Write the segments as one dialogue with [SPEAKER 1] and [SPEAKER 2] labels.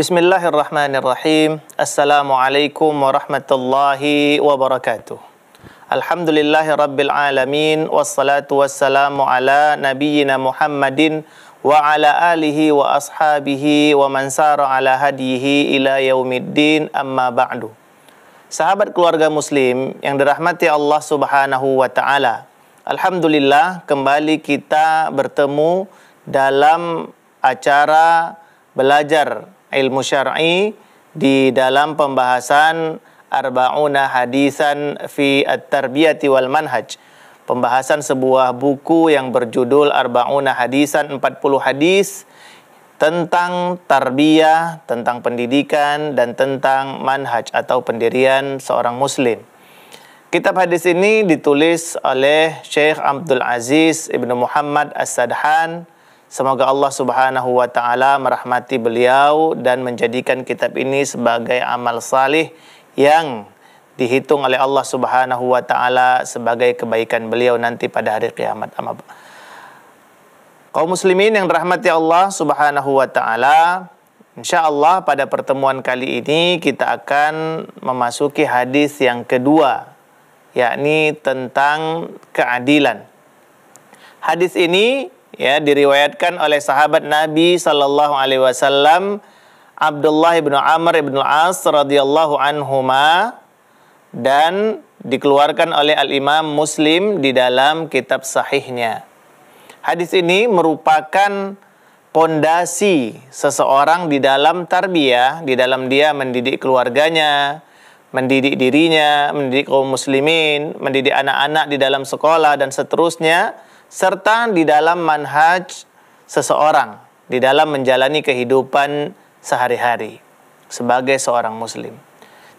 [SPEAKER 1] Bismillahirrahmanirrahim. Assalamualaikum warahmatullahi wabarakatuh. Alhamdulillahi rabbil alamin wassalatu wassalamu ala nabiyyina Muhammadin wa ala alihi wa ashabihi wa man sara ala hadihi ila yaumiddin amma ba'du. Sahabat keluarga muslim yang dirahmati Allah Subhanahu wa taala. Alhamdulillah kembali kita bertemu dalam acara belajar ilmu syar'i di dalam pembahasan Arba'una Hadisan fi At-Tarbiyati wal Manhaj. Pembahasan sebuah buku yang berjudul Arba'una Hadisan 40 hadis tentang tarbiyah, tentang pendidikan dan tentang manhaj atau pendirian seorang muslim. Kitab hadis ini ditulis oleh Syekh Abdul Aziz Ibnu Muhammad As-Sadhan Semoga Allah Subhanahu wa taala merahmati beliau dan menjadikan kitab ini sebagai amal salih yang dihitung oleh Allah Subhanahu wa taala sebagai kebaikan beliau nanti pada hari kiamat. Kaum muslimin yang dirahmati Allah Subhanahu wa taala, insyaallah pada pertemuan kali ini kita akan memasuki hadis yang kedua yakni tentang keadilan. Hadis ini ya diriwayatkan oleh sahabat Nabi Shallallahu Alaihi Wasallam Abdullah ibnu Amr ibnu As radhiyallahu anhuma dan dikeluarkan oleh Al Imam Muslim di dalam kitab sahihnya. Hadis ini merupakan pondasi seseorang di dalam tarbiyah, di dalam dia mendidik keluarganya, mendidik dirinya, mendidik kaum muslimin, mendidik anak-anak di dalam sekolah dan seterusnya serta di dalam manhaj seseorang di dalam menjalani kehidupan sehari-hari sebagai seorang muslim.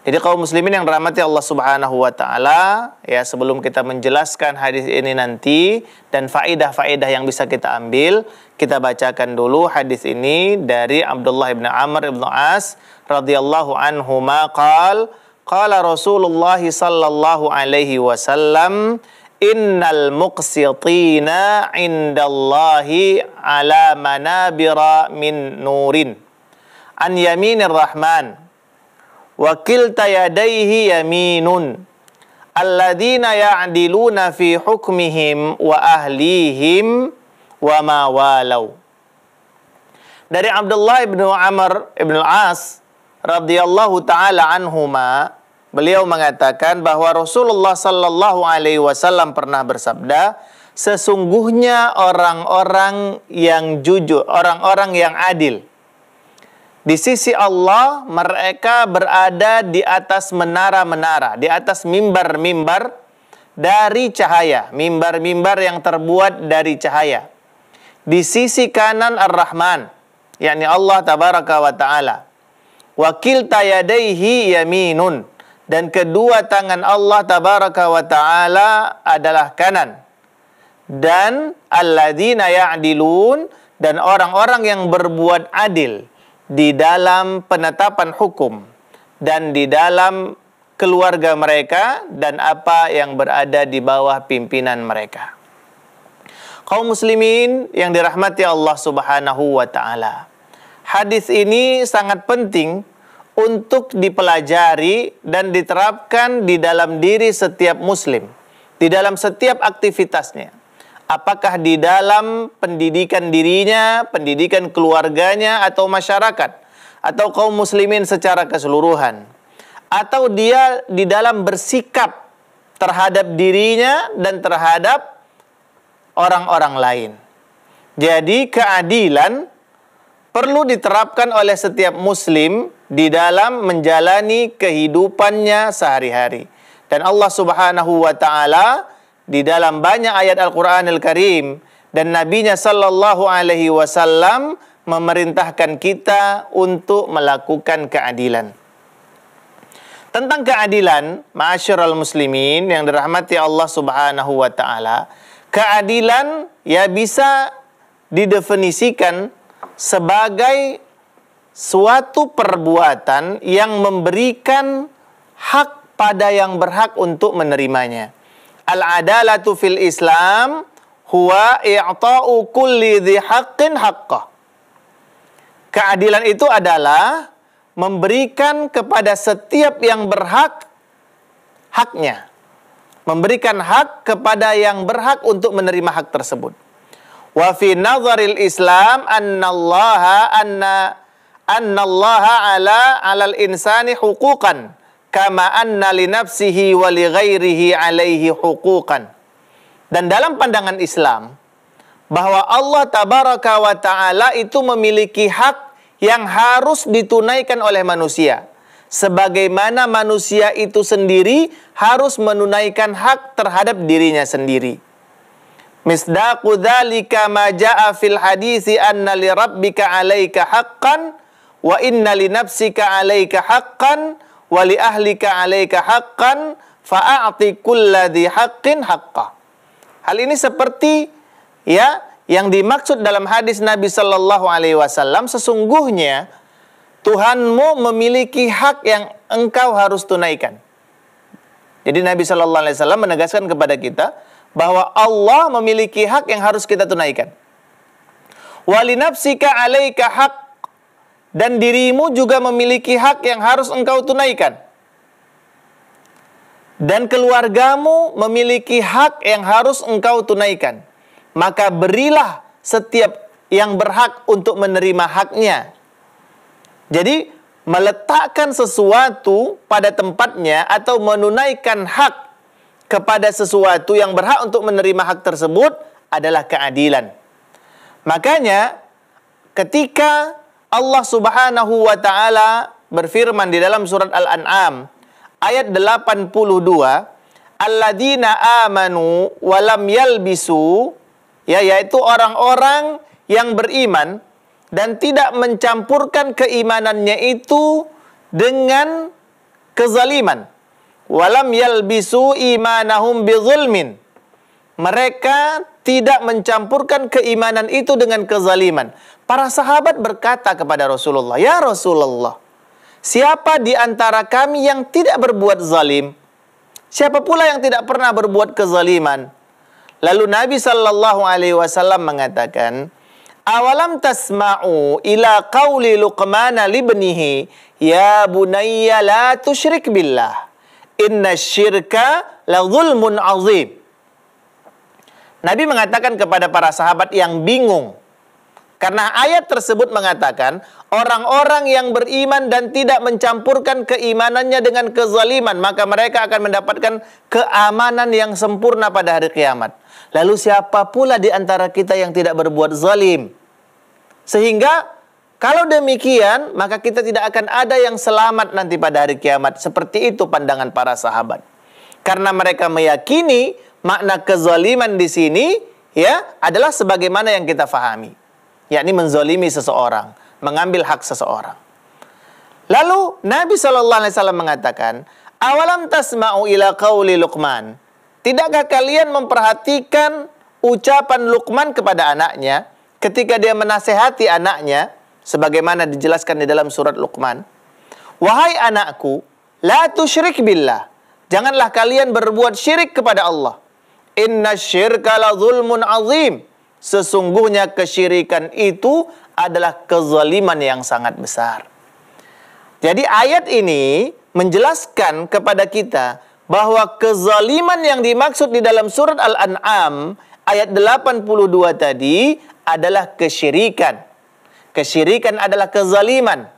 [SPEAKER 1] Jadi kaum muslimin yang dirahmati Allah Subhanahu wa taala, ya sebelum kita menjelaskan hadis ini nanti dan faedah-faedah yang bisa kita ambil, kita bacakan dulu hadis ini dari Abdullah bin Amr bin As radhiyallahu anhu maqal qala Rasulullah sallallahu alaihi wasallam إن muqsitina عند الله على منابر من نور عن rahman الرحمن kilta يديه يمين الذين يعدلون في حكمهم وأهليهم ahlihim والوا dari Abdullah ibnu Amr ibnu As radhiyallahu taala anhuma Beliau mengatakan bahwa Rasulullah Sallallahu Alaihi Wasallam pernah bersabda, sesungguhnya orang-orang yang jujur, orang-orang yang adil, di sisi Allah mereka berada di atas menara-menara, di atas mimbar-mimbar dari cahaya, mimbar-mimbar yang terbuat dari cahaya. Di sisi kanan Ar-Rahman, yakni Allah tabaraka wa taala. Wakil tayadaihi yaminun dan kedua tangan Allah tabaraka wa taala adalah kanan. Dan alladzina ya'dilun dan orang-orang yang berbuat adil di dalam penetapan hukum dan di dalam keluarga mereka dan apa yang berada di bawah pimpinan mereka. Kaum muslimin yang dirahmati Allah Subhanahu wa taala. Hadis ini sangat penting untuk dipelajari dan diterapkan di dalam diri setiap muslim, di dalam setiap aktivitasnya. Apakah di dalam pendidikan dirinya, pendidikan keluarganya atau masyarakat atau kaum muslimin secara keseluruhan atau dia di dalam bersikap terhadap dirinya dan terhadap orang-orang lain. Jadi keadilan perlu diterapkan oleh setiap muslim di dalam menjalani kehidupannya sehari-hari. Dan Allah Subhanahu wa taala di dalam banyak ayat al quranil Al Karim dan Nabi-Nya sallallahu alaihi wasallam memerintahkan kita untuk melakukan keadilan. Tentang keadilan, ma'asyiral muslimin yang dirahmati Allah Subhanahu wa taala, keadilan ya bisa didefinisikan sebagai suatu perbuatan yang memberikan hak pada yang berhak untuk menerimanya. Al-adalatu fil Islam huwa i'ta'u kulli dhi haqqin haqqah. Keadilan itu adalah memberikan kepada setiap yang berhak haknya. Memberikan hak kepada yang berhak untuk menerima hak tersebut. Wa fi nazaril Islam annallaha anna annallaha ala 'alal insani huquqan kama anna li nafsihi wa li ghairihi alaihi huquqan. Dan dalam pandangan Islam bahwa Allah tabaraka wa taala itu memiliki hak yang harus ditunaikan oleh manusia. Sebagaimana manusia itu sendiri harus menunaikan hak terhadap dirinya sendiri. Misdaqu dhalika ma jaa fil hadisi anna li rabbika 'alaika haqqan wa inna li nafsika 'alaika haqqan wa li ahlika 'alaika haqqan fa'ati kulladhi haqqin haqqa. Hal ini seperti ya yang dimaksud dalam hadis Nabi Shallallahu alaihi wasallam sesungguhnya Tuhanmu memiliki hak yang engkau harus tunaikan. Jadi Nabi Shallallahu alaihi wasallam menegaskan kepada kita bahwa Allah memiliki hak yang harus kita tunaikan. Walinafsika alaika hak dan dirimu juga memiliki hak yang harus engkau tunaikan. Dan keluargamu memiliki hak yang harus engkau tunaikan. Maka berilah setiap yang berhak untuk menerima haknya. Jadi, meletakkan sesuatu pada tempatnya atau menunaikan hak kepada sesuatu yang berhak untuk menerima hak tersebut adalah keadilan. Makanya ketika Allah Subhanahu wa taala berfirman di dalam surat Al-An'am ayat 82, "Alladzina amanu wa lam yalbisu" ya yaitu orang-orang yang beriman dan tidak mencampurkan keimanannya itu dengan kezaliman. Walam yalbisu imanahum bizulmin. Mereka tidak mencampurkan keimanan itu dengan kezaliman. Para sahabat berkata kepada Rasulullah, "Ya Rasulullah, siapa di antara kami yang tidak berbuat zalim? Siapa pula yang tidak pernah berbuat kezaliman?" Lalu Nabi sallallahu alaihi wasallam mengatakan, Awalam tasma'u ila qawli Luqman libnihi ya bunayya la tusyrik billah. Inna syirka la zulmun azim. Nabi mengatakan kepada para sahabat yang bingung. Karena ayat tersebut mengatakan, orang-orang yang beriman dan tidak mencampurkan keimanannya dengan kezaliman, maka mereka akan mendapatkan keamanan yang sempurna pada hari kiamat. Lalu siapa pula di antara kita yang tidak berbuat zalim? Sehingga kalau demikian, maka kita tidak akan ada yang selamat nanti pada hari kiamat. Seperti itu pandangan para sahabat. Karena mereka meyakini makna kezaliman di sini ya adalah sebagaimana yang kita fahami. Yakni menzolimi seseorang, mengambil hak seseorang. Lalu Nabi saw mengatakan, awalam tasma'u ila qawli Luqman. Tidakkah kalian memperhatikan ucapan Luqman kepada anaknya ketika dia menasehati anaknya? sebagaimana dijelaskan di dalam surat Luqman. Wahai anakku, la tusyrik billah. Janganlah kalian berbuat syirik kepada Allah. Inna syirka la zulmun azim. Sesungguhnya kesyirikan itu adalah kezaliman yang sangat besar. Jadi ayat ini menjelaskan kepada kita bahwa kezaliman yang dimaksud di dalam surat Al-An'am ayat 82 tadi adalah kesyirikan. Kesyirikan adalah kezaliman.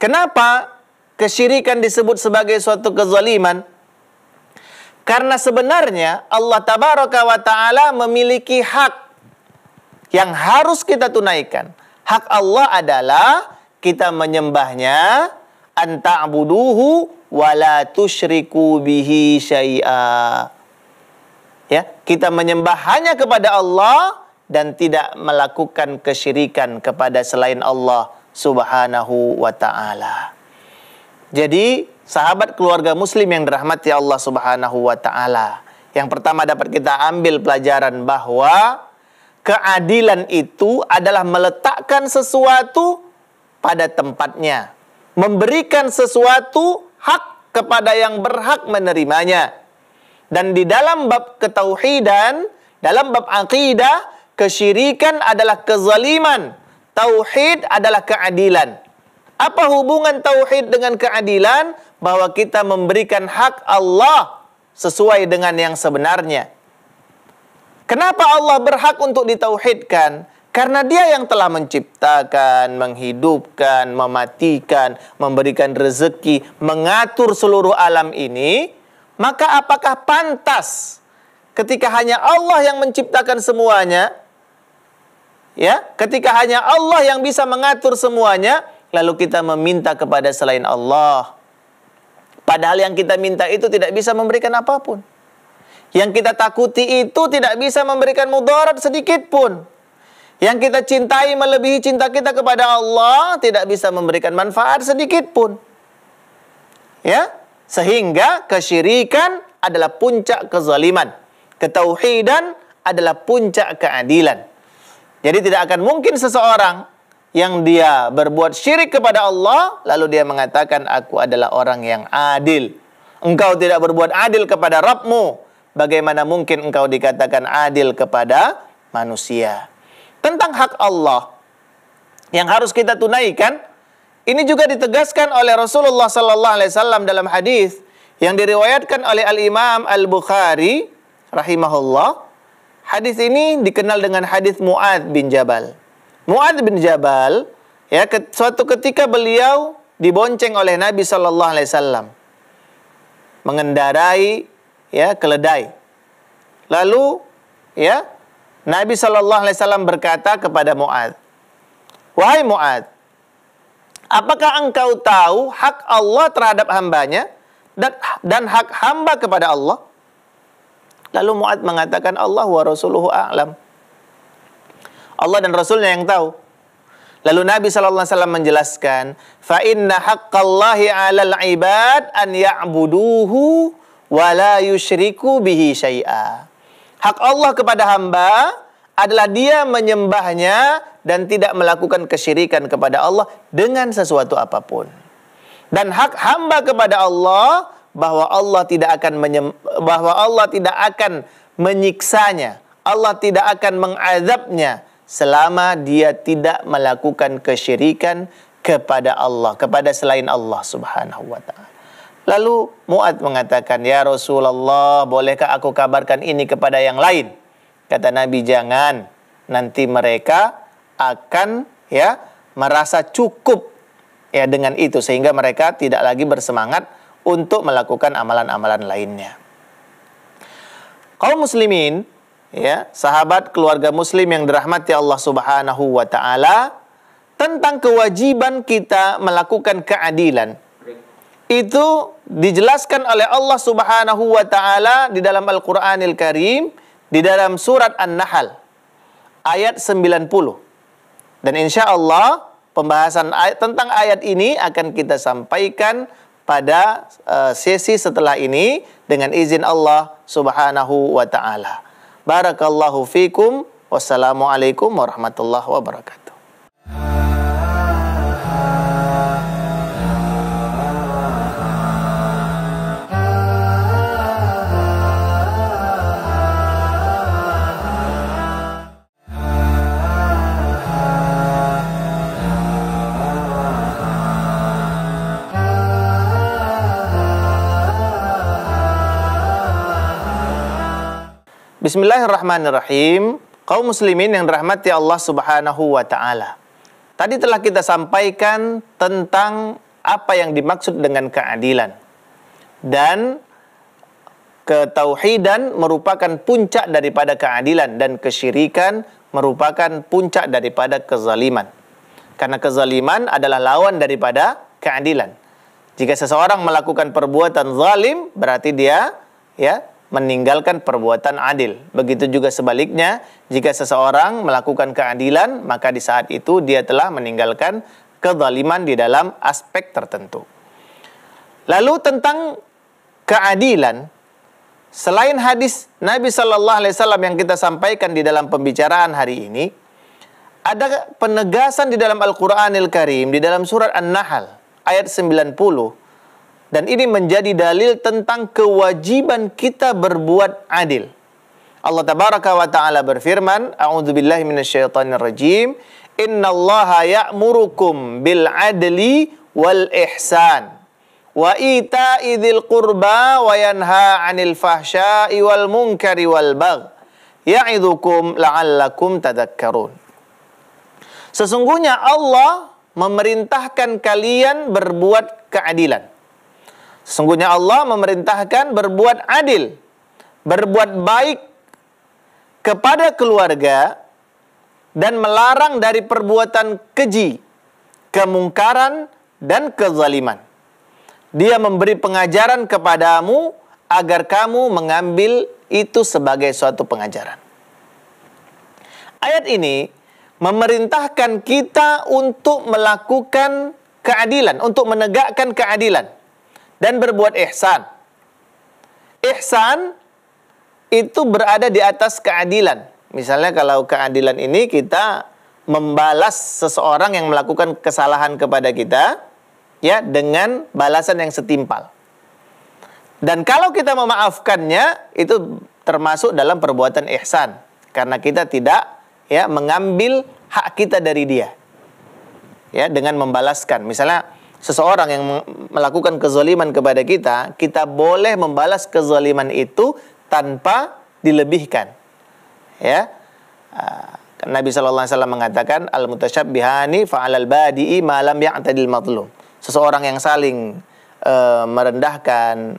[SPEAKER 1] Kenapa kesyirikan disebut sebagai suatu kezaliman? Karena sebenarnya Allah Tabaraka wa Ta'ala memiliki hak yang harus kita tunaikan. Hak Allah adalah kita menyembahnya anta'buduhu wa la tusyriku bihi syai'a. Ya, kita menyembah hanya kepada Allah dan tidak melakukan kesyirikan kepada selain Allah Subhanahu wa taala. Jadi, sahabat keluarga muslim yang dirahmati Allah Subhanahu wa taala. Yang pertama dapat kita ambil pelajaran bahwa keadilan itu adalah meletakkan sesuatu pada tempatnya, memberikan sesuatu hak kepada yang berhak menerimanya. Dan di dalam bab ketauhidan, dalam bab aqidah Kesyirikan adalah kezaliman. Tauhid adalah keadilan. Apa hubungan tauhid dengan keadilan? Bahwa kita memberikan hak Allah sesuai dengan yang sebenarnya. Kenapa Allah berhak untuk ditauhidkan? Karena dia yang telah menciptakan, menghidupkan, mematikan, memberikan rezeki, mengatur seluruh alam ini, maka apakah pantas ketika hanya Allah yang menciptakan semuanya, Ya, ketika hanya Allah yang bisa mengatur semuanya, lalu kita meminta kepada selain Allah. Padahal yang kita minta itu tidak bisa memberikan apapun. Yang kita takuti itu tidak bisa memberikan mudarat sedikit pun. Yang kita cintai melebihi cinta kita kepada Allah tidak bisa memberikan manfaat sedikit pun. Ya, sehingga kesyirikan adalah puncak kezaliman. Ketauhidan adalah puncak keadilan. Jadi tidak akan mungkin seseorang yang dia berbuat syirik kepada Allah lalu dia mengatakan aku adalah orang yang adil. Engkau tidak berbuat adil kepada Rabbmu. Bagaimana mungkin engkau dikatakan adil kepada manusia? Tentang hak Allah yang harus kita tunaikan ini juga ditegaskan oleh Rasulullah sallallahu alaihi wasallam dalam hadis yang diriwayatkan oleh Al Imam Al Bukhari rahimahullah Hadis ini dikenal dengan hadis Mu'ad bin Jabal. Mu'ad bin Jabal, ya suatu ketika beliau dibonceng oleh Nabi Shallallahu Alaihi Wasallam mengendarai ya keledai. Lalu ya Nabi Shallallahu Alaihi Wasallam berkata kepada Muad, wahai Muad, apakah engkau tahu hak Allah terhadap hambanya dan, dan hak hamba kepada Allah? Lalu Mu'ad mengatakan Allah wa rasuluhu a'lam. Allah dan Rasulnya yang tahu. Lalu Nabi SAW menjelaskan, فَإِنَّ حَقَّ اللَّهِ عَلَى الْعِبَادِ أَنْ يَعْبُدُوهُ وَلَا يُشْرِكُ بِهِ شَيْئًا Hak Allah kepada hamba adalah dia menyembahnya dan tidak melakukan kesyirikan kepada Allah dengan sesuatu apapun. Dan hak hamba kepada Allah bahwa Allah tidak akan menyem, bahwa Allah tidak akan menyiksanya. Allah tidak akan mengazabnya selama dia tidak melakukan kesyirikan kepada Allah, kepada selain Allah Subhanahu wa taala. Lalu Muad mengatakan, "Ya Rasulullah, bolehkah aku kabarkan ini kepada yang lain?" Kata Nabi, "Jangan. Nanti mereka akan ya merasa cukup ya dengan itu sehingga mereka tidak lagi bersemangat untuk melakukan amalan-amalan lainnya. Kaum muslimin, ya, sahabat keluarga muslim yang dirahmati Allah Subhanahu wa taala tentang kewajiban kita melakukan keadilan. Itu dijelaskan oleh Allah Subhanahu wa taala di dalam Al-Qur'anil Karim di dalam surat An-Nahl ayat 90. Dan insya Allah pembahasan ayat, tentang ayat ini akan kita sampaikan pada eh, sesi setelah ini dengan izin Allah Subhanahu wa taala. Barakallahu fikum. Wassalamualaikum warahmatullahi wabarakatuh. Bismillahirrahmanirrahim. Kaum muslimin yang dirahmati Allah Subhanahu wa taala. Tadi telah kita sampaikan tentang apa yang dimaksud dengan keadilan. Dan ketauhidan merupakan puncak daripada keadilan dan kesyirikan merupakan puncak daripada kezaliman. Karena kezaliman adalah lawan daripada keadilan. Jika seseorang melakukan perbuatan zalim berarti dia ya meninggalkan perbuatan adil. Begitu juga sebaliknya, jika seseorang melakukan keadilan, maka di saat itu dia telah meninggalkan kezaliman di dalam aspek tertentu. Lalu tentang keadilan, selain hadis Nabi Shallallahu Alaihi Wasallam yang kita sampaikan di dalam pembicaraan hari ini, ada penegasan di dalam Al-Quranil Karim, di dalam surat An-Nahl, ayat 90, dan ini menjadi dalil tentang kewajiban kita berbuat adil. Allah tabaraka wa taala berfirman, "A'udzubillahi minasyaitonirrajim. Innallaha ya'murukum bil adli wal ihsan." wa ita'i qurba wa yanha 'anil fahsya'i wal munkari wal bagh ya'idzukum la'allakum tadhakkarun Sesungguhnya Allah memerintahkan kalian berbuat keadilan Sesungguhnya Allah memerintahkan berbuat adil, berbuat baik kepada keluarga dan melarang dari perbuatan keji, kemungkaran dan kezaliman. Dia memberi pengajaran kepadamu agar kamu mengambil itu sebagai suatu pengajaran. Ayat ini memerintahkan kita untuk melakukan keadilan, untuk menegakkan keadilan dan berbuat ihsan. Ihsan itu berada di atas keadilan. Misalnya kalau keadilan ini kita membalas seseorang yang melakukan kesalahan kepada kita ya dengan balasan yang setimpal. Dan kalau kita memaafkannya itu termasuk dalam perbuatan ihsan karena kita tidak ya mengambil hak kita dari dia. Ya dengan membalaskan. Misalnya seseorang yang melakukan kezaliman kepada kita, kita boleh membalas kezaliman itu tanpa dilebihkan. Ya. Ah, Nabi SAW mengatakan al mutasyabbihani fa'alal badi'i malam ya'tadil madlum. Seseorang yang saling uh, merendahkan,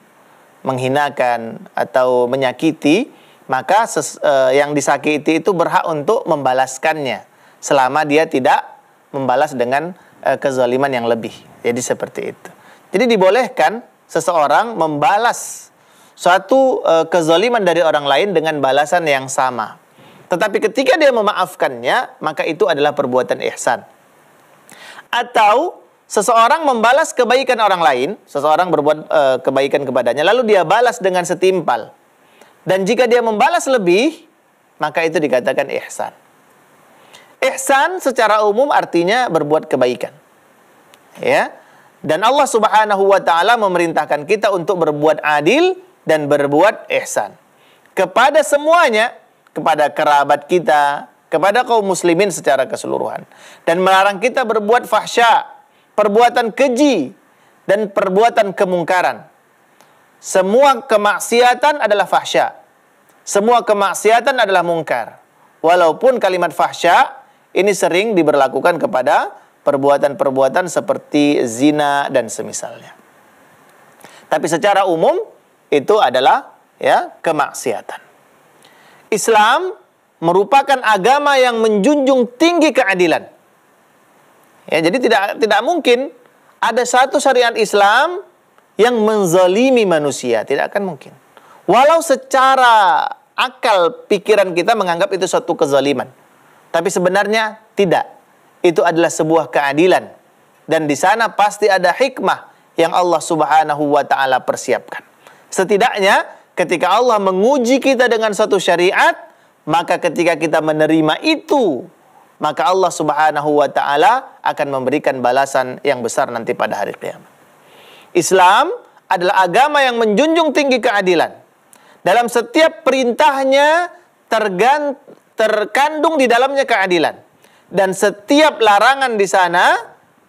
[SPEAKER 1] menghinakan atau menyakiti, maka ses, uh, yang disakiti itu berhak untuk membalaskannya selama dia tidak membalas dengan uh, kezaliman yang lebih. Jadi seperti itu. Jadi dibolehkan seseorang membalas suatu e, kezaliman dari orang lain dengan balasan yang sama. Tetapi ketika dia memaafkannya, maka itu adalah perbuatan ihsan. Atau seseorang membalas kebaikan orang lain, seseorang berbuat e, kebaikan kepadanya, lalu dia balas dengan setimpal. Dan jika dia membalas lebih, maka itu dikatakan ihsan. Ihsan secara umum artinya berbuat kebaikan. Ya. Dan Allah Subhanahu wa taala memerintahkan kita untuk berbuat adil dan berbuat ihsan. Kepada semuanya, kepada kerabat kita, kepada kaum muslimin secara keseluruhan dan melarang kita berbuat fahsya, perbuatan keji dan perbuatan kemungkaran. Semua kemaksiatan adalah fahsya. Semua kemaksiatan adalah mungkar. Walaupun kalimat fahsya ini sering diberlakukan kepada perbuatan-perbuatan seperti zina dan semisalnya. Tapi secara umum itu adalah ya kemaksiatan. Islam merupakan agama yang menjunjung tinggi keadilan. Ya, jadi tidak tidak mungkin ada satu syariat Islam yang menzalimi manusia, tidak akan mungkin. Walau secara akal pikiran kita menganggap itu suatu kezaliman. Tapi sebenarnya tidak itu adalah sebuah keadilan dan di sana pasti ada hikmah yang Allah Subhanahu wa taala persiapkan. Setidaknya ketika Allah menguji kita dengan suatu syariat, maka ketika kita menerima itu, maka Allah Subhanahu wa taala akan memberikan balasan yang besar nanti pada hari kiamat. Islam adalah agama yang menjunjung tinggi keadilan. Dalam setiap perintahnya tergant terkandung di dalamnya keadilan dan setiap larangan di sana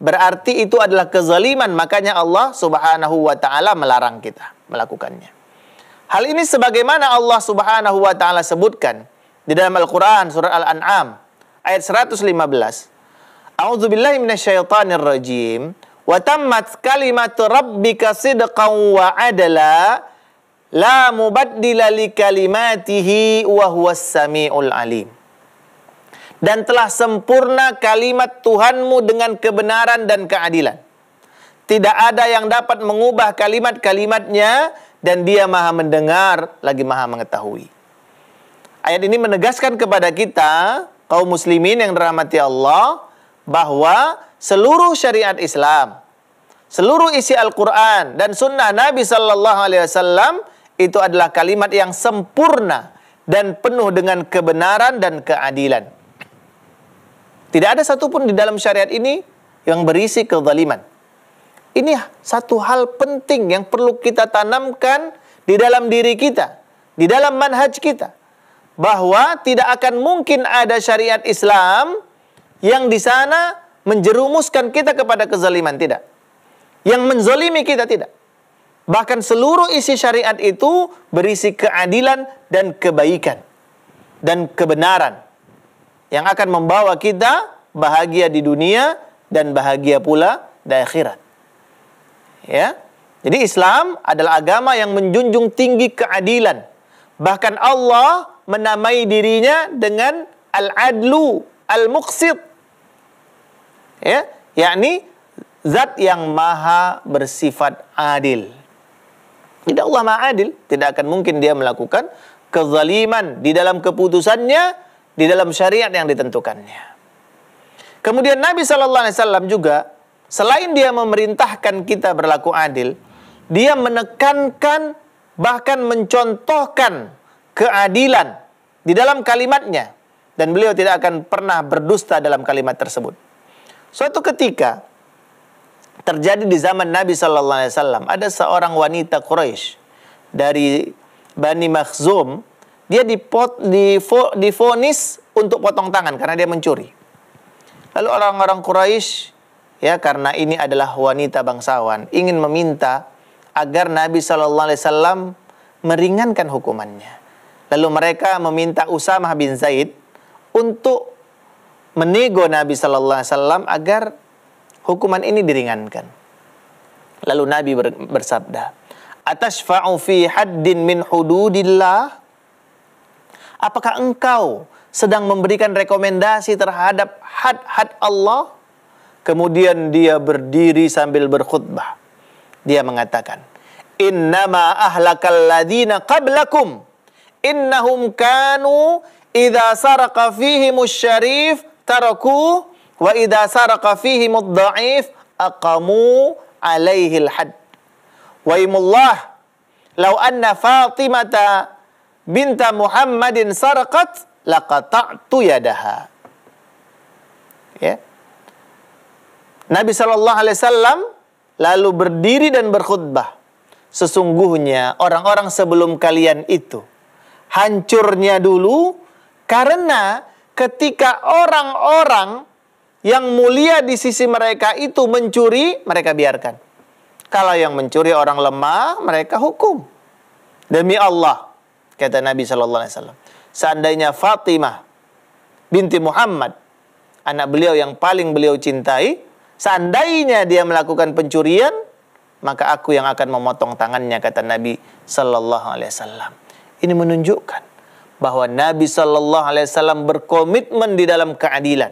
[SPEAKER 1] berarti itu adalah kezaliman makanya Allah Subhanahu wa taala melarang kita melakukannya. Hal ini sebagaimana Allah Subhanahu wa taala sebutkan di dalam Al-Qur'an surat Al-An'am ayat 115. A'udzubillahi minasyaitonir rajim. Wa tammat kalimatu rabbika sidqan wa adala la mubaddila li wa huwas samiul alim dan telah sempurna kalimat Tuhanmu dengan kebenaran dan keadilan. Tidak ada yang dapat mengubah kalimat-kalimatnya dan dia maha mendengar lagi maha mengetahui. Ayat ini menegaskan kepada kita kaum muslimin yang dirahmati Allah bahwa seluruh syariat Islam, seluruh isi Al-Quran dan sunnah Nabi Sallallahu Alaihi Wasallam itu adalah kalimat yang sempurna dan penuh dengan kebenaran dan keadilan. Tidak ada satupun di dalam syariat ini yang berisi kezaliman. Ini satu hal penting yang perlu kita tanamkan di dalam diri kita, di dalam manhaj kita. Bahwa tidak akan mungkin ada syariat Islam yang di sana menjerumuskan kita kepada kezaliman, tidak. Yang menzolimi kita, tidak. Bahkan seluruh isi syariat itu berisi keadilan dan kebaikan dan kebenaran yang akan membawa kita bahagia di dunia dan bahagia pula di akhirat. Ya. Jadi Islam adalah agama yang menjunjung tinggi keadilan. Bahkan Allah menamai dirinya dengan al-adlu, al-muqsit. Ya, yakni zat yang maha bersifat adil. Tidak Allah maha adil, tidak akan mungkin dia melakukan kezaliman di dalam keputusannya di dalam syariat yang ditentukannya. Kemudian Nabi Shallallahu Alaihi Wasallam juga selain dia memerintahkan kita berlaku adil, dia menekankan bahkan mencontohkan keadilan di dalam kalimatnya dan beliau tidak akan pernah berdusta dalam kalimat tersebut. Suatu ketika terjadi di zaman Nabi Shallallahu Alaihi Wasallam ada seorang wanita Quraisy dari Bani Makhzum dia dipot, difonis untuk potong tangan karena dia mencuri. Lalu orang-orang Quraisy ya karena ini adalah wanita bangsawan ingin meminta agar Nabi Shallallahu Alaihi Wasallam meringankan hukumannya. Lalu mereka meminta Usamah bin Zaid untuk menego Nabi Shallallahu Alaihi Wasallam agar hukuman ini diringankan. Lalu Nabi bersabda, atas fi haddin min hududillah?" Apakah engkau sedang memberikan rekomendasi terhadap had-had Allah? Kemudian dia berdiri sambil berkhutbah. Dia mengatakan, "Innama ahlakal ladina qablakum. Innahum kanu idha saraka fihimus syarif taraku wa idha saraka fihimud da'if aqamu alaihil had." Wa imullah lau anna Fatimata binta Muhammadin sarqat laqata'tu yadaha. Ya. Nabi Shallallahu Alaihi Wasallam lalu berdiri dan berkhutbah. Sesungguhnya orang-orang sebelum kalian itu hancurnya dulu karena ketika orang-orang yang mulia di sisi mereka itu mencuri, mereka biarkan. Kalau yang mencuri orang lemah, mereka hukum. Demi Allah, kata Nabi Shallallahu alaihi wasallam. Seandainya Fatimah binti Muhammad anak beliau yang paling beliau cintai, seandainya dia melakukan pencurian, maka aku yang akan memotong tangannya kata Nabi Shallallahu alaihi wasallam. Ini menunjukkan bahwa Nabi Shallallahu alaihi wasallam berkomitmen di dalam keadilan.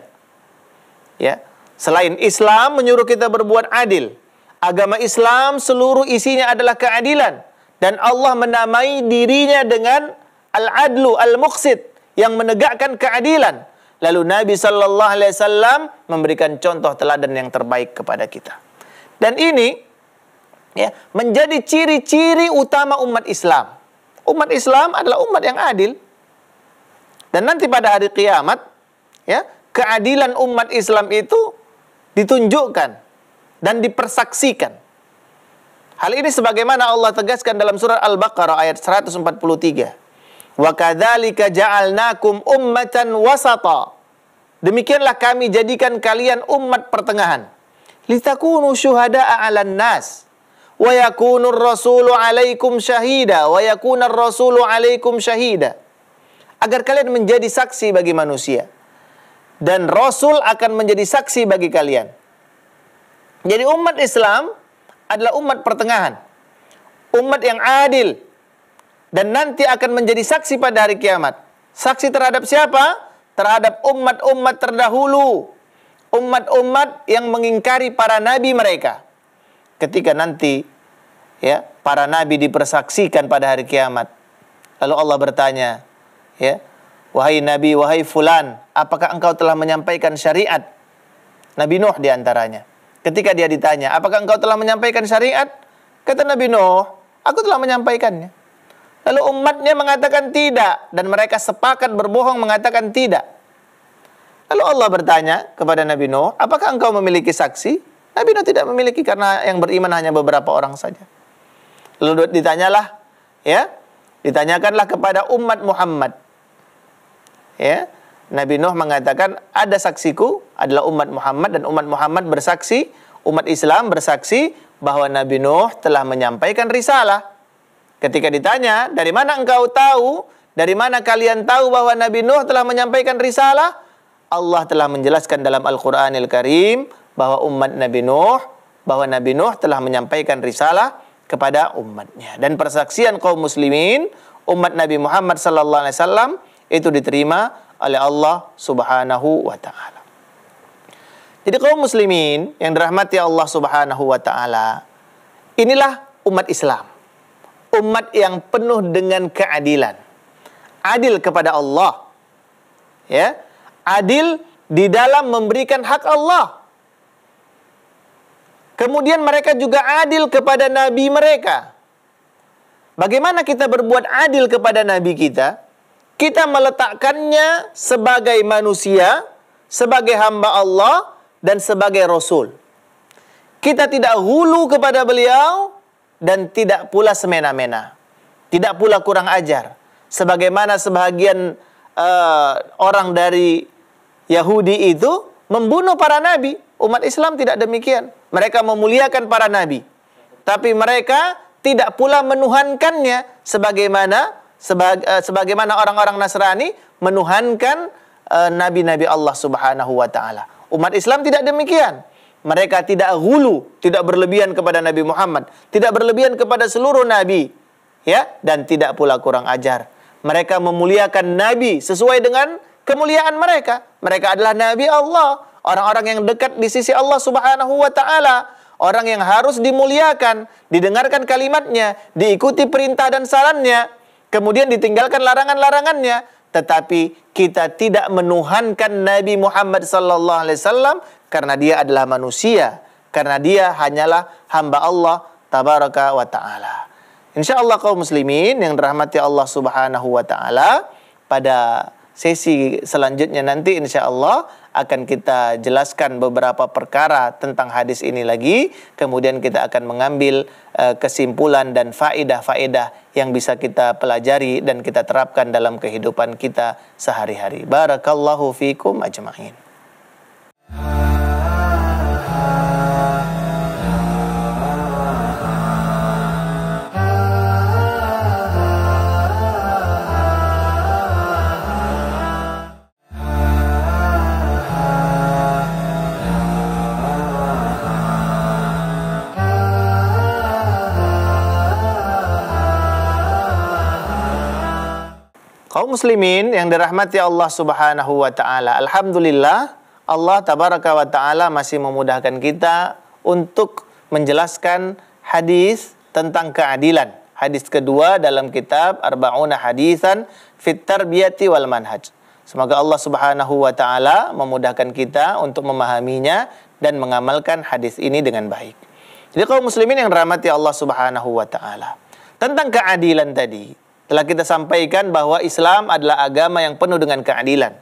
[SPEAKER 1] Ya. Selain Islam menyuruh kita berbuat adil, agama Islam seluruh isinya adalah keadilan. Dan Allah menamai dirinya dengan al-adlu al-muqsid yang menegakkan keadilan. Lalu Nabi saw Alaihi Wasallam memberikan contoh teladan yang terbaik kepada kita. Dan ini ya menjadi ciri-ciri utama umat Islam. Umat Islam adalah umat yang adil. Dan nanti pada hari kiamat, ya keadilan umat Islam itu ditunjukkan dan dipersaksikan. Hal ini sebagaimana Allah tegaskan dalam surat Al-Baqarah ayat 143. Wa kadzalika ja'alnakum ummatan wasata. Demikianlah kami jadikan kalian umat pertengahan. Litakunu syuhada'a 'alan nas wa yakunur rasulu 'alaikum syahida wa yakunar rasulu 'alaikum syahida. Agar kalian menjadi saksi bagi manusia dan rasul akan menjadi saksi bagi kalian. Jadi umat Islam adalah umat pertengahan. Umat yang adil. Dan nanti akan menjadi saksi pada hari kiamat. Saksi terhadap siapa? Terhadap umat-umat terdahulu. Umat-umat yang mengingkari para nabi mereka. Ketika nanti ya para nabi dipersaksikan pada hari kiamat. Lalu Allah bertanya, ya, wahai nabi, wahai fulan, apakah engkau telah menyampaikan syariat? Nabi Nuh diantaranya? antaranya. Ketika dia ditanya, apakah engkau telah menyampaikan syariat? Kata Nabi Nuh, aku telah menyampaikannya. Lalu umatnya mengatakan tidak. Dan mereka sepakat berbohong mengatakan tidak. Lalu Allah bertanya kepada Nabi Nuh, apakah engkau memiliki saksi? Nabi Nuh tidak memiliki karena yang beriman hanya beberapa orang saja. Lalu ditanyalah, ya, ditanyakanlah kepada umat Muhammad. Ya, Nabi Nuh mengatakan ada saksiku adalah umat Muhammad dan umat Muhammad bersaksi, umat Islam bersaksi bahwa Nabi Nuh telah menyampaikan risalah. Ketika ditanya, dari mana engkau tahu? Dari mana kalian tahu bahwa Nabi Nuh telah menyampaikan risalah? Allah telah menjelaskan dalam Al-Quranil Karim bahwa umat Nabi Nuh, bahwa Nabi Nuh telah menyampaikan risalah kepada umatnya. Dan persaksian kaum muslimin, umat Nabi Muhammad sallallahu alaihi wasallam itu diterima oleh Allah Subhanahu wa taala. Jadi kaum muslimin yang dirahmati Allah Subhanahu wa taala, inilah umat Islam. Umat yang penuh dengan keadilan. Adil kepada Allah. Ya. Adil di dalam memberikan hak Allah. Kemudian mereka juga adil kepada nabi mereka. Bagaimana kita berbuat adil kepada nabi kita? kita meletakkannya sebagai manusia, sebagai hamba Allah, dan sebagai Rasul. Kita tidak hulu kepada beliau dan tidak pula semena-mena. Tidak pula kurang ajar. Sebagaimana sebahagian uh, orang dari Yahudi itu membunuh para nabi. Umat Islam tidak demikian. Mereka memuliakan para nabi. Tapi mereka tidak pula menuhankannya sebagaimana Eh, sebagaimana orang-orang Nasrani menuhankan eh, nabi-nabi Allah Subhanahu wa taala. Umat Islam tidak demikian. Mereka tidak gulu tidak berlebihan kepada Nabi Muhammad, tidak berlebihan kepada seluruh nabi, ya, dan tidak pula kurang ajar. Mereka memuliakan nabi sesuai dengan kemuliaan mereka. Mereka adalah nabi Allah, orang-orang yang dekat di sisi Allah Subhanahu wa taala, orang yang harus dimuliakan, didengarkan kalimatnya, diikuti perintah dan sarannya, kemudian ditinggalkan larangan-larangannya tetapi kita tidak menuhankan Nabi Muhammad sallallahu alaihi wasallam karena dia adalah manusia, karena dia hanyalah hamba Allah tabaraka wa taala. Insyaallah kaum muslimin yang dirahmati Allah Subhanahu wa taala pada sesi selanjutnya nanti insya Allah akan kita jelaskan beberapa perkara tentang hadis ini lagi. Kemudian kita akan mengambil eh, kesimpulan dan faedah-faedah yang bisa kita pelajari dan kita terapkan dalam kehidupan kita sehari-hari. Barakallahu fikum ajma'in. muslimin yang dirahmati Allah Subhanahu wa taala. Alhamdulillah Allah tabaraka wa taala masih memudahkan kita untuk menjelaskan hadis tentang keadilan. Hadis kedua dalam kitab Arba'una Hadisan Fit Tarbiyati wal Manhaj. Semoga Allah Subhanahu wa taala memudahkan kita untuk memahaminya dan mengamalkan hadis ini dengan baik. Jadi kaum muslimin yang dirahmati Allah Subhanahu wa taala. Tentang keadilan tadi, telah kita sampaikan bahwa Islam adalah agama yang penuh dengan keadilan.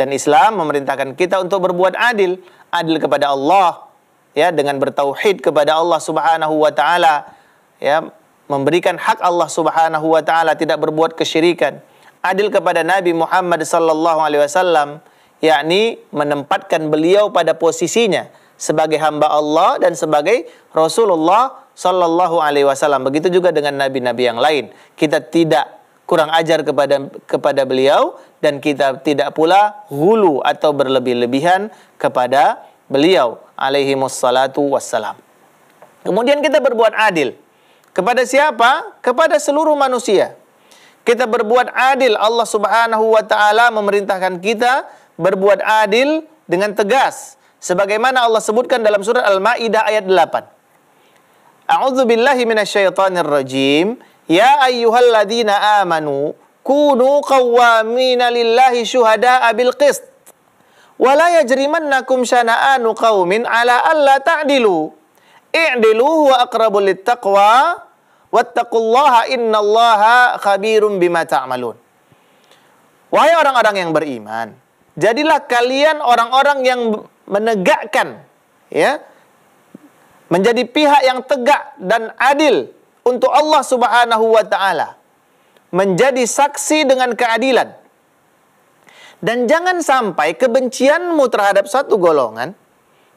[SPEAKER 1] Dan Islam memerintahkan kita untuk berbuat adil, adil kepada Allah ya dengan bertauhid kepada Allah Subhanahu wa taala ya memberikan hak Allah Subhanahu wa taala tidak berbuat kesyirikan adil kepada Nabi Muhammad sallallahu alaihi wasallam yakni menempatkan beliau pada posisinya sebagai hamba Allah dan sebagai Rasulullah Sallallahu Alaihi Wasallam. Begitu juga dengan nabi-nabi yang lain. Kita tidak kurang ajar kepada kepada beliau dan kita tidak pula hulu atau berlebih-lebihan kepada beliau alaihi wassalatu wassalam. Kemudian kita berbuat adil. Kepada siapa? Kepada seluruh manusia. Kita berbuat adil. Allah Subhanahu wa taala memerintahkan kita berbuat adil dengan tegas sebagaimana Allah sebutkan dalam surat Al-Maidah ayat 8. A'udzu billahi minasyaitonir rajim. Ya ayyuhalladzina amanu kunu qawwamina lillahi syuhada'a bil qist. Wa la yajrimannakum syana'anu qaumin 'ala alla ta'dilu. I'dilu huwa aqrabu littaqwa wattaqullaha innallaha khabirum bima ta'malun. Wahai orang-orang yang beriman, jadilah kalian orang-orang yang menegakkan ya menjadi pihak yang tegak dan adil untuk Allah Subhanahu wa taala. Menjadi saksi dengan keadilan. Dan jangan sampai kebencianmu terhadap satu golongan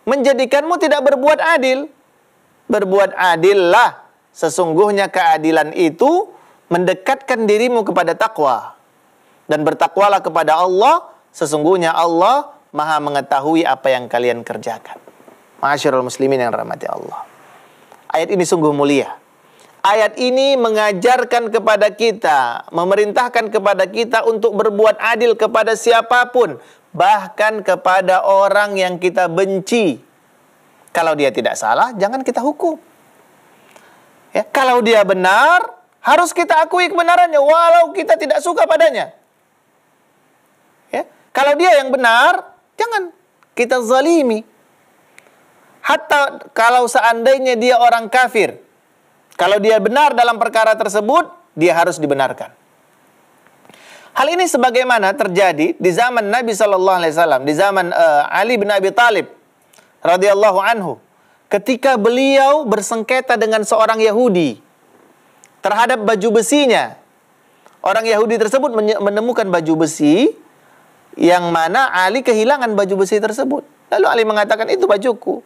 [SPEAKER 1] menjadikanmu tidak berbuat adil. Berbuat adillah. Sesungguhnya keadilan itu mendekatkan dirimu kepada takwa. Dan bertakwalah kepada Allah, sesungguhnya Allah Maha mengetahui apa yang kalian kerjakan. Masyarul muslimin yang rahmati Allah. Ayat ini sungguh mulia. Ayat ini mengajarkan kepada kita, memerintahkan kepada kita untuk berbuat adil kepada siapapun, bahkan kepada orang yang kita benci. Kalau dia tidak salah, jangan kita hukum. Ya, kalau dia benar, harus kita akui kebenarannya walau kita tidak suka padanya. Ya, kalau dia yang benar, jangan kita zalimi. Hatta kalau seandainya dia orang kafir, kalau dia benar dalam perkara tersebut, dia harus dibenarkan. Hal ini sebagaimana terjadi di zaman Nabi saw, di zaman uh, Ali bin Abi Talib radhiyallahu anhu, ketika beliau bersengketa dengan seorang Yahudi terhadap baju besinya. Orang Yahudi tersebut menemukan baju besi yang mana Ali kehilangan baju besi tersebut. Lalu Ali mengatakan itu bajuku.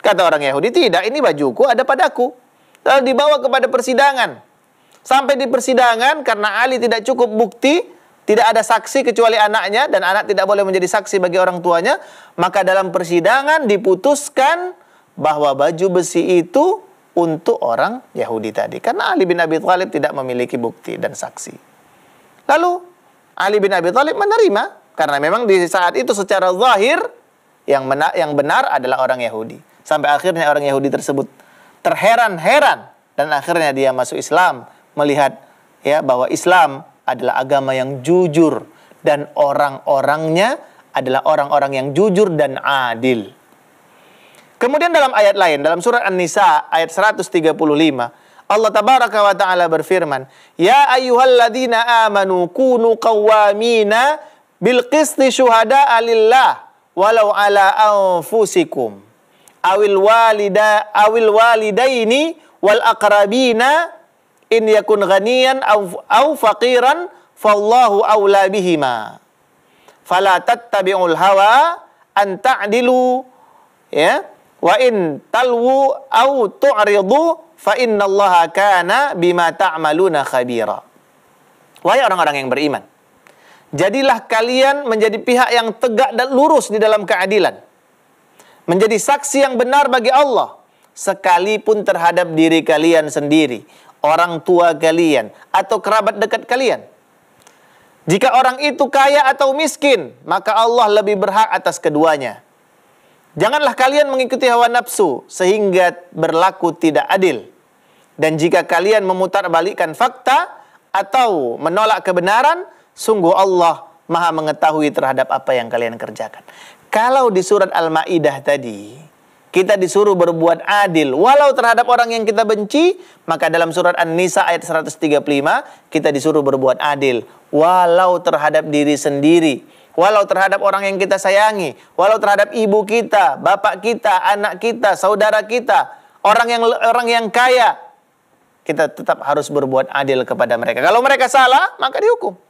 [SPEAKER 1] Kata orang Yahudi, tidak, ini bajuku ada padaku. Lalu dibawa kepada persidangan. Sampai di persidangan, karena Ali tidak cukup bukti, tidak ada saksi kecuali anaknya, dan anak tidak boleh menjadi saksi bagi orang tuanya, maka dalam persidangan diputuskan bahwa baju besi itu untuk orang Yahudi tadi. Karena Ali bin Abi Thalib tidak memiliki bukti dan saksi. Lalu Ali bin Abi Thalib menerima karena memang di saat itu secara zahir yang benar, yang benar adalah orang Yahudi. Sampai akhirnya orang Yahudi tersebut terheran-heran dan akhirnya dia masuk Islam melihat ya bahwa Islam adalah agama yang jujur dan orang-orangnya adalah orang-orang yang jujur dan adil. Kemudian dalam ayat lain dalam surah An-Nisa ayat 135 Allah tabaraka wa taala berfirman, "Ya ayyuhalladzina amanu kunu qawwamina bil qisti syuhada'a lillah walau ala anfusikum." awil walida awil walidaini wal aqrabina in yakun ghaniyan aw, aw faqiran fallahu awla bihima fala tattabi'ul hawa an ta'dilu ya wa in talwu aw tu'ridu fa innallaha kana bima ta'maluna khabira wahai orang-orang yang beriman jadilah kalian menjadi pihak yang tegak dan lurus di dalam keadilan menjadi saksi yang benar bagi Allah sekalipun terhadap diri kalian sendiri, orang tua kalian atau kerabat dekat kalian. Jika orang itu kaya atau miskin, maka Allah lebih berhak atas keduanya. Janganlah kalian mengikuti hawa nafsu sehingga berlaku tidak adil. Dan jika kalian memutarbalikkan fakta atau menolak kebenaran, sungguh Allah Maha mengetahui terhadap apa yang kalian kerjakan. Kalau di surat Al-Maidah tadi kita disuruh berbuat adil walau terhadap orang yang kita benci, maka dalam surat An-Nisa ayat 135 kita disuruh berbuat adil walau terhadap diri sendiri, walau terhadap orang yang kita sayangi, walau terhadap ibu kita, bapak kita, anak kita, saudara kita, orang yang orang yang kaya, kita tetap harus berbuat adil kepada mereka. Kalau mereka salah, maka dihukum.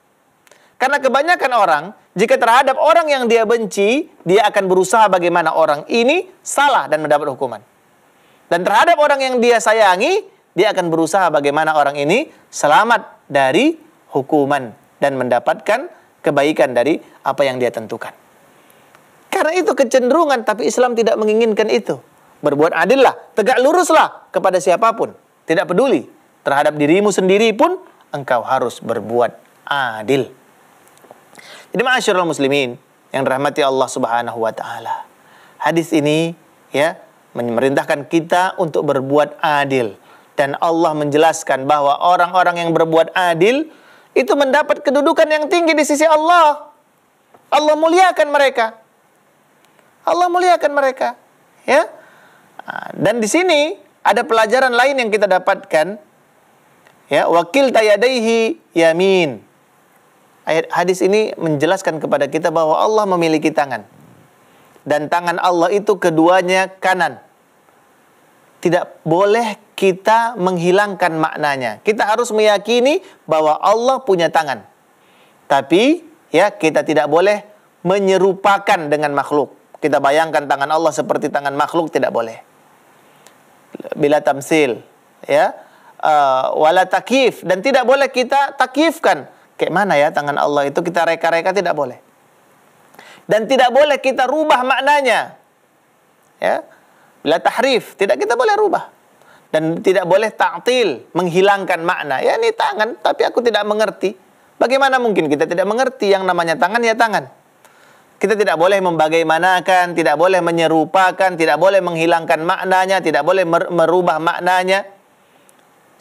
[SPEAKER 1] Karena kebanyakan orang, jika terhadap orang yang dia benci, dia akan berusaha bagaimana orang ini salah dan mendapat hukuman. Dan terhadap orang yang dia sayangi, dia akan berusaha bagaimana orang ini selamat dari hukuman dan mendapatkan kebaikan dari apa yang dia tentukan. Karena itu kecenderungan, tapi Islam tidak menginginkan itu. Berbuat adillah, tegak luruslah kepada siapapun. Tidak peduli, terhadap dirimu sendiri pun engkau harus berbuat adil. Jadi ma'asyiral muslimin yang dirahmati Allah Subhanahu wa taala. Hadis ini ya memerintahkan kita untuk berbuat adil dan Allah menjelaskan bahwa orang-orang yang berbuat adil itu mendapat kedudukan yang tinggi di sisi Allah. Allah muliakan mereka. Allah muliakan mereka, ya. Dan di sini ada pelajaran lain yang kita dapatkan ya wakil tayadaihi yamin Ayat hadis ini menjelaskan kepada kita bahwa Allah memiliki tangan. Dan tangan Allah itu keduanya kanan. Tidak boleh kita menghilangkan maknanya. Kita harus meyakini bahwa Allah punya tangan. Tapi ya kita tidak boleh menyerupakan dengan makhluk. Kita bayangkan tangan Allah seperti tangan makhluk tidak boleh. Bila tamsil, ya, uh, wala takif dan tidak boleh kita takifkan kayak mana ya tangan Allah itu kita reka-reka tidak boleh. Dan tidak boleh kita rubah maknanya. Ya. Bila tahrif, tidak kita boleh rubah. Dan tidak boleh ta'til, menghilangkan makna. Ya ini tangan, tapi aku tidak mengerti. Bagaimana mungkin kita tidak mengerti yang namanya tangan ya tangan. Kita tidak boleh membagaimanakan, tidak boleh menyerupakan, tidak boleh menghilangkan maknanya, tidak boleh merubah maknanya.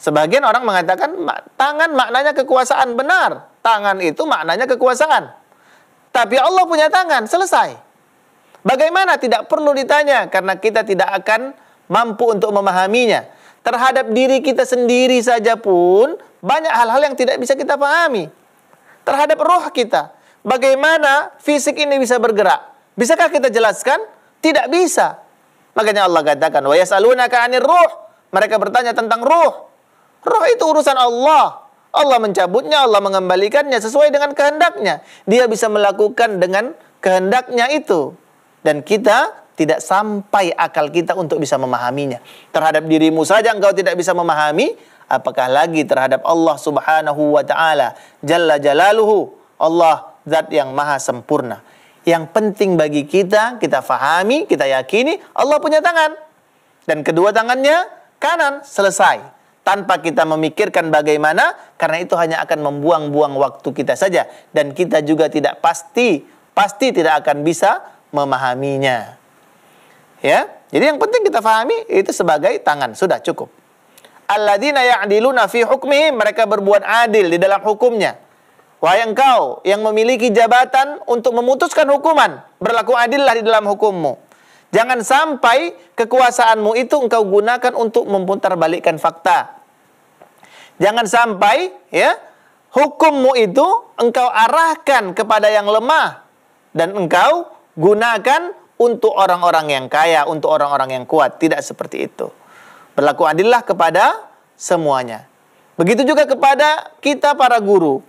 [SPEAKER 1] Sebagian orang mengatakan tangan maknanya kekuasaan benar. Tangan itu maknanya kekuasaan. Tapi Allah punya tangan, selesai. Bagaimana tidak perlu ditanya karena kita tidak akan mampu untuk memahaminya. Terhadap diri kita sendiri saja pun banyak hal-hal yang tidak bisa kita pahami. Terhadap roh kita, bagaimana fisik ini bisa bergerak? Bisakah kita jelaskan? Tidak bisa. Makanya Allah katakan, "Wa yas'alunaka 'anir Mereka bertanya tentang roh. Roh itu urusan Allah. Allah mencabutnya, Allah mengembalikannya sesuai dengan kehendaknya. Dia bisa melakukan dengan kehendaknya itu. Dan kita tidak sampai akal kita untuk bisa memahaminya. Terhadap dirimu saja engkau tidak bisa memahami, apakah lagi terhadap Allah Subhanahu wa taala jalla jalaluhu, Allah zat yang maha sempurna. Yang penting bagi kita, kita fahami, kita yakini Allah punya tangan. Dan kedua tangannya kanan, selesai tanpa kita memikirkan bagaimana karena itu hanya akan membuang-buang waktu kita saja dan kita juga tidak pasti pasti tidak akan bisa memahaminya. Ya. Jadi yang penting kita pahami itu sebagai tangan sudah cukup. Alladzina ya'diluna fi hukmi mereka berbuat adil di dalam hukumnya. Wahai kau yang memiliki jabatan untuk memutuskan hukuman, berlaku adillah di dalam hukummu. Jangan sampai kekuasaanmu itu engkau gunakan untuk memutarbalikkan fakta. Jangan sampai ya hukummu itu engkau arahkan kepada yang lemah dan engkau gunakan untuk orang-orang yang kaya, untuk orang-orang yang kuat. Tidak seperti itu. Berlaku adillah kepada semuanya. Begitu juga kepada kita para guru.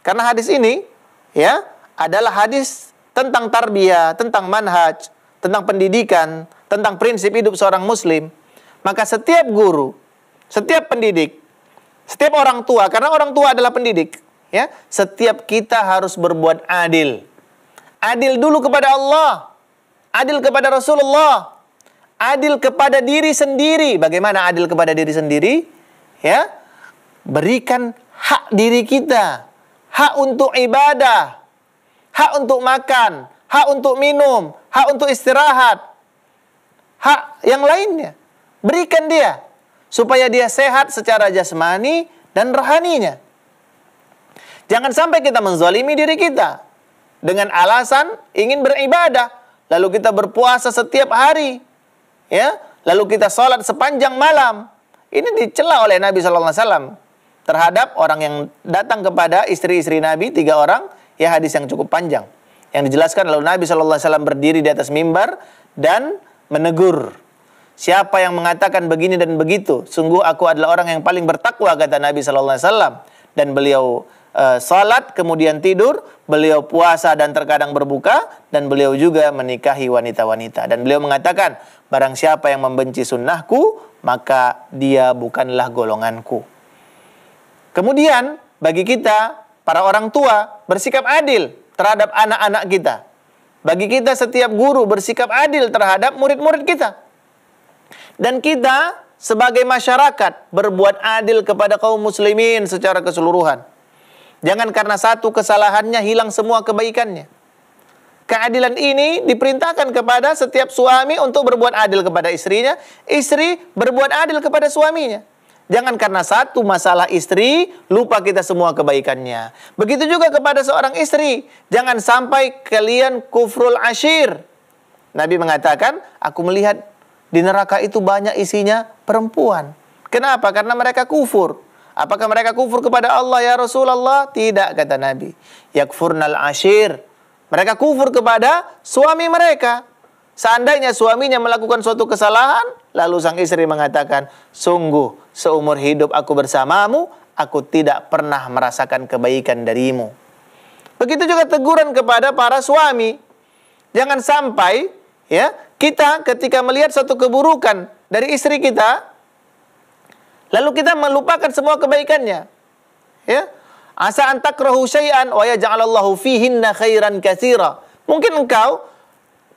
[SPEAKER 1] Karena hadis ini ya adalah hadis tentang tarbiyah, tentang manhaj, tentang pendidikan, tentang prinsip hidup seorang muslim, maka setiap guru, setiap pendidik, setiap orang tua, karena orang tua adalah pendidik, ya, setiap kita harus berbuat adil. Adil dulu kepada Allah, adil kepada Rasulullah, adil kepada diri sendiri. Bagaimana adil kepada diri sendiri? Ya. Berikan hak diri kita. Hak untuk ibadah, hak untuk makan, hak untuk minum, hak untuk istirahat, hak yang lainnya. Berikan dia supaya dia sehat secara jasmani dan rohaninya. Jangan sampai kita menzalimi diri kita dengan alasan ingin beribadah, lalu kita berpuasa setiap hari, ya, lalu kita sholat sepanjang malam. Ini dicela oleh Nabi Shallallahu Alaihi Wasallam terhadap orang yang datang kepada istri-istri Nabi tiga orang, ya hadis yang cukup panjang yang dijelaskan lalu Nabi Shallallahu Alaihi Wasallam berdiri di atas mimbar dan menegur siapa yang mengatakan begini dan begitu sungguh aku adalah orang yang paling bertakwa kata Nabi Shallallahu Alaihi Wasallam dan beliau e, salat kemudian tidur beliau puasa dan terkadang berbuka dan beliau juga menikahi wanita-wanita dan beliau mengatakan barang siapa yang membenci sunnahku maka dia bukanlah golonganku kemudian bagi kita para orang tua bersikap adil terhadap anak-anak kita. Bagi kita setiap guru bersikap adil terhadap murid-murid kita. Dan kita sebagai masyarakat berbuat adil kepada kaum muslimin secara keseluruhan. Jangan karena satu kesalahannya hilang semua kebaikannya. Keadilan ini diperintahkan kepada setiap suami untuk berbuat adil kepada istrinya, istri berbuat adil kepada suaminya. Jangan karena satu masalah istri lupa kita semua kebaikannya. Begitu juga kepada seorang istri, jangan sampai kalian kufrul ashir. Nabi mengatakan, aku melihat di neraka itu banyak isinya perempuan. Kenapa? Karena mereka kufur. Apakah mereka kufur kepada Allah ya Rasulullah? Tidak kata Nabi. Yakfurnal ashir. Mereka kufur kepada suami mereka. Seandainya suaminya melakukan suatu kesalahan, Lalu sang istri mengatakan, sungguh seumur hidup aku bersamamu, aku tidak pernah merasakan kebaikan darimu. Begitu juga teguran kepada para suami. Jangan sampai ya kita ketika melihat satu keburukan dari istri kita, lalu kita melupakan semua kebaikannya. Ya, asa antakrohu syai'an wa yaj'alallahu fihinna khairan katsira. Mungkin engkau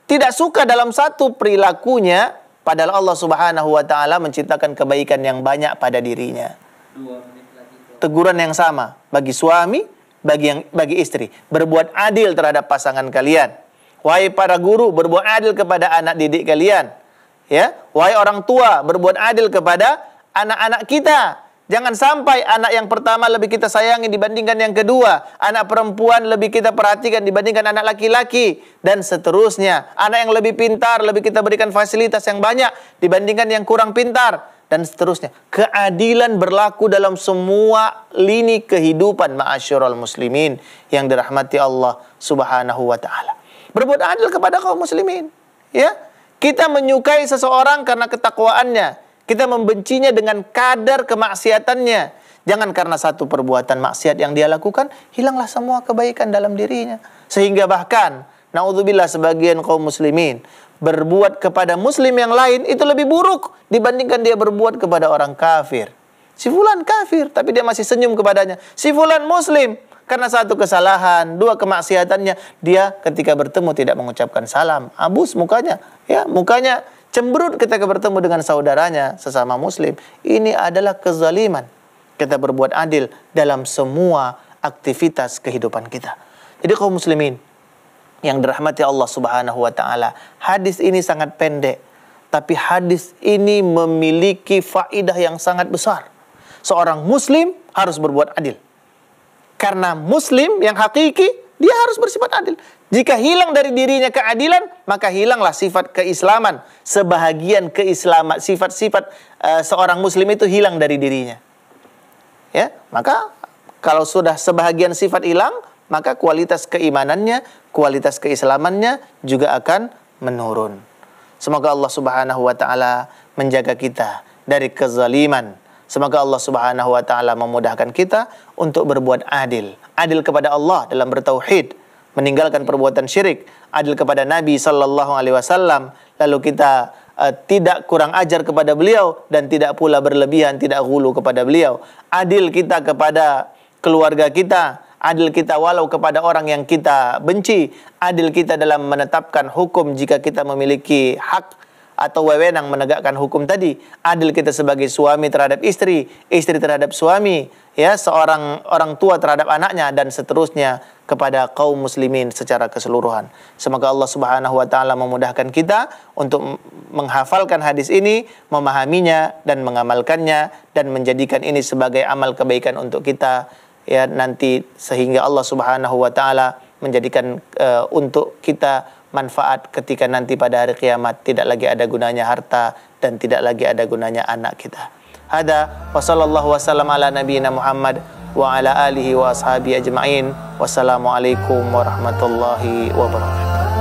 [SPEAKER 1] tidak suka dalam satu perilakunya, Padahal Allah Subhanahu wa taala menciptakan kebaikan yang banyak pada dirinya. Teguran yang sama bagi suami, bagi yang bagi istri. Berbuat adil terhadap pasangan kalian. Wahai para guru, berbuat adil kepada anak didik kalian. Ya, wahai orang tua, berbuat adil kepada anak-anak kita Jangan sampai anak yang pertama lebih kita sayangi dibandingkan yang kedua. Anak perempuan lebih kita perhatikan dibandingkan anak laki-laki. Dan seterusnya. Anak yang lebih pintar, lebih kita berikan fasilitas yang banyak dibandingkan yang kurang pintar. Dan seterusnya. Keadilan berlaku dalam semua lini kehidupan ma'asyurul muslimin. Yang dirahmati Allah subhanahu wa ta'ala. Berbuat adil kepada kaum muslimin. Ya. Kita menyukai seseorang karena ketakwaannya kita membencinya dengan kadar kemaksiatannya. Jangan karena satu perbuatan maksiat yang dia lakukan, hilanglah semua kebaikan dalam dirinya. Sehingga bahkan, na'udzubillah sebagian kaum muslimin, berbuat kepada muslim yang lain itu lebih buruk dibandingkan dia berbuat kepada orang kafir. Si fulan kafir, tapi dia masih senyum kepadanya. Si fulan muslim, karena satu kesalahan, dua kemaksiatannya, dia ketika bertemu tidak mengucapkan salam, abus mukanya, ya mukanya cemberut kita bertemu dengan saudaranya sesama muslim ini adalah kezaliman kita berbuat adil dalam semua aktivitas kehidupan kita jadi kaum muslimin yang dirahmati Allah Subhanahu wa taala hadis ini sangat pendek tapi hadis ini memiliki faidah yang sangat besar seorang muslim harus berbuat adil karena muslim yang hakiki dia harus bersifat adil jika hilang dari dirinya keadilan, maka hilanglah sifat keislaman. Sebahagian keislaman, sifat-sifat uh, seorang muslim itu hilang dari dirinya. Ya, maka kalau sudah sebahagian sifat hilang, maka kualitas keimanannya, kualitas keislamannya juga akan menurun. Semoga Allah Subhanahu wa taala menjaga kita dari kezaliman. Semoga Allah Subhanahu wa taala memudahkan kita untuk berbuat adil. Adil kepada Allah dalam bertauhid, meninggalkan perbuatan syirik, adil kepada Nabi Shallallahu Alaihi Wasallam, lalu kita uh, tidak kurang ajar kepada beliau dan tidak pula berlebihan, tidak hulu kepada beliau. Adil kita kepada keluarga kita, adil kita walau kepada orang yang kita benci, adil kita dalam menetapkan hukum jika kita memiliki hak atau wewenang menegakkan hukum tadi. Adil kita sebagai suami terhadap istri, istri terhadap suami, ya seorang orang tua terhadap anaknya dan seterusnya kepada kaum muslimin secara keseluruhan. Semoga Allah Subhanahu wa taala memudahkan kita untuk menghafalkan hadis ini, memahaminya dan mengamalkannya dan menjadikan ini sebagai amal kebaikan untuk kita ya nanti sehingga Allah Subhanahu wa taala menjadikan uh, untuk kita manfaat ketika nanti pada hari kiamat tidak lagi ada gunanya harta dan tidak lagi ada gunanya anak kita. Hada wa sallallahu wasallam ala nabiyina Muhammad wa ala alihi wa ashabi ajma'in. Wassalamualaikum warahmatullahi wabarakatuh.